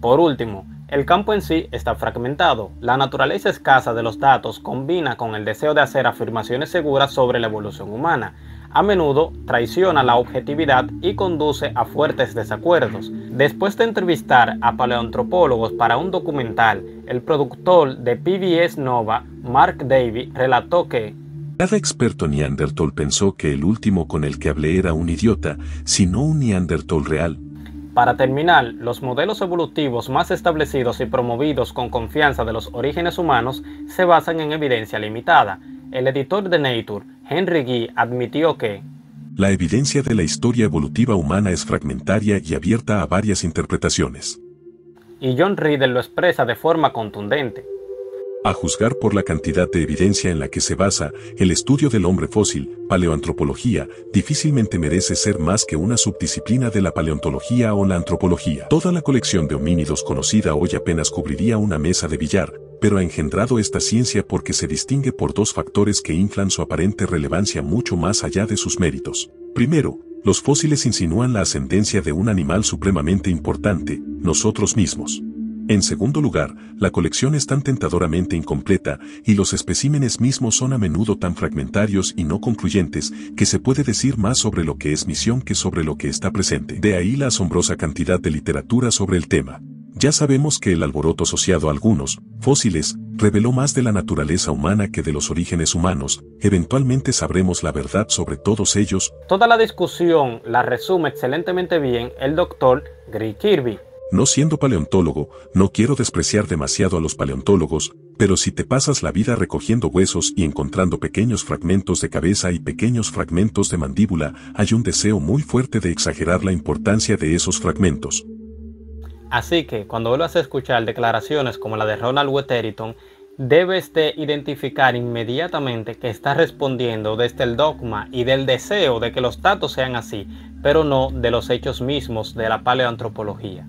Por último, el campo en sí está fragmentado. La naturaleza escasa de los datos combina con el deseo de hacer afirmaciones seguras sobre la evolución humana. A menudo traiciona la objetividad y conduce a fuertes desacuerdos. Después de entrevistar a paleoantropólogos para un documental, el productor de PBS Nova, Mark Davy, relató que cada experto neandertal pensó que el último con el que hablé era un idiota, sino un neandertal real, para terminar, los modelos evolutivos más establecidos y promovidos con confianza de los orígenes humanos se basan en evidencia limitada. El editor de Nature, Henry Gee, admitió que la evidencia de la historia evolutiva humana es fragmentaria y abierta a varias interpretaciones. Y John Riddle lo expresa de forma contundente. A juzgar por la cantidad de evidencia en la que se basa el estudio del hombre fósil, paleoantropología difícilmente merece ser más que una subdisciplina de la paleontología o la antropología. Toda la colección de homínidos conocida hoy apenas cubriría una mesa de billar, pero ha engendrado esta ciencia porque se distingue por dos factores que inflan su aparente relevancia mucho más allá de sus méritos. Primero, los fósiles insinúan la ascendencia de un animal supremamente importante, nosotros mismos. En segundo lugar, la colección es tan tentadoramente incompleta y los especímenes mismos son a menudo tan fragmentarios y no concluyentes que se puede decir más sobre lo que es misión que sobre lo que está presente. De ahí la asombrosa cantidad de literatura sobre el tema. Ya sabemos que el alboroto asociado a algunos fósiles reveló más de la naturaleza humana que de los orígenes humanos, eventualmente sabremos la verdad sobre todos ellos. Toda la discusión la resume excelentemente bien el doctor Greg Kirby no siendo paleontólogo, no quiero despreciar demasiado a los paleontólogos, pero si te pasas la vida recogiendo huesos y encontrando pequeños fragmentos de cabeza y pequeños fragmentos de mandíbula, hay un deseo muy fuerte de exagerar la importancia de esos fragmentos. Así que, cuando vuelvas a escuchar declaraciones como la de Ronald Wetteriton, debes de identificar inmediatamente que estás respondiendo desde el dogma y del deseo de que los datos sean así, pero no de los hechos mismos de la paleoantropología.